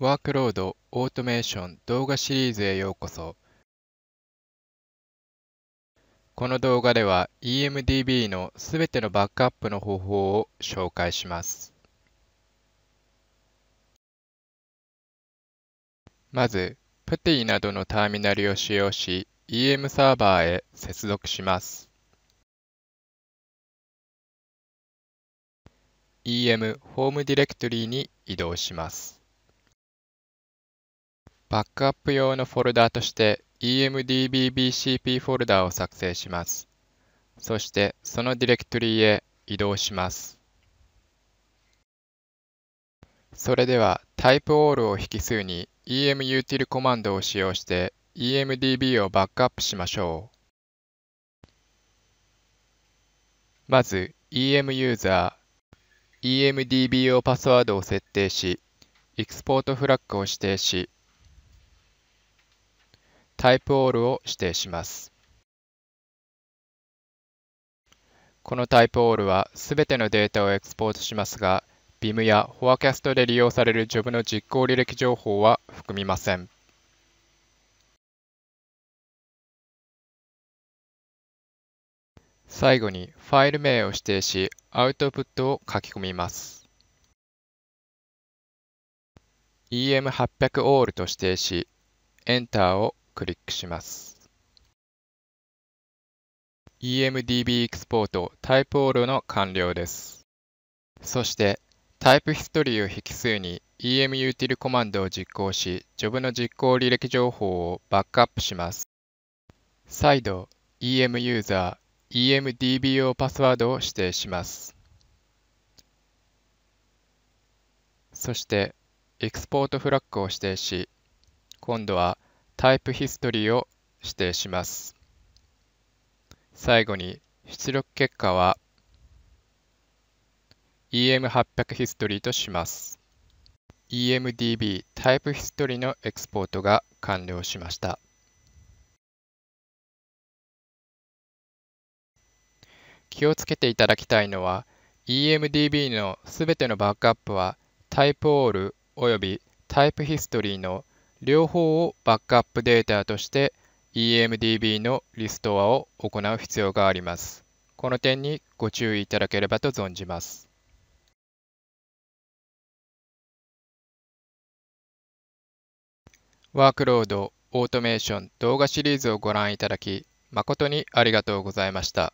ワークロード、オートメーション動画シリーズへようこそ。この動画では EMDB のすべてのバックアップの方法を紹介します。まず、プティなどのターミナルを使用し EM サーバーへ接続します。EM ホームディレクトリに移動します。バックアップ用のフォルダとして emdbbcp フォルダを作成します。そしてそのディレクトリへ移動します。それではタイプオ a l l を引数に emutil コマンドを使用して emdb をバックアップしましょう。まず em ユーザー emdb 用パスワードを設定し、エクスポートフラッグを指定し、タイプオールを指定します。このタイプオールはすべてのデータをエクスポートしますが、BIM や Forecast で利用されるジョブの実行履歴情報は含みません。最後にファイル名を指定し、アウトプットを書き込みます。EM800 オールと指定し、Enter をクリックします。EMDB エクスポートタイプオールの完了です。そしてタイプヒストリーを引数に EM u t i l コマンドを実行し、ジョブの実行履歴情報をバックアップします。再度、EM ユーザー EMDB 用パスワードを指定します。そして、エクスポートフラッグを指定し、今度はタイプヒストリーを指定します。最後に出力結果は EM800 ヒストリーとします。EMDB タイプヒストリーのエクスポートが完了しました。気をつけていただきたいのは EMDB のすべてのバックアップはタイプオールおよびタイプヒストリーの両方をバックアップデータとして EMDB のリストアを行う必要があります。この点にご注意いただければと存じます。ワークロード、オートメーション動画シリーズをご覧いただき、誠にありがとうございました。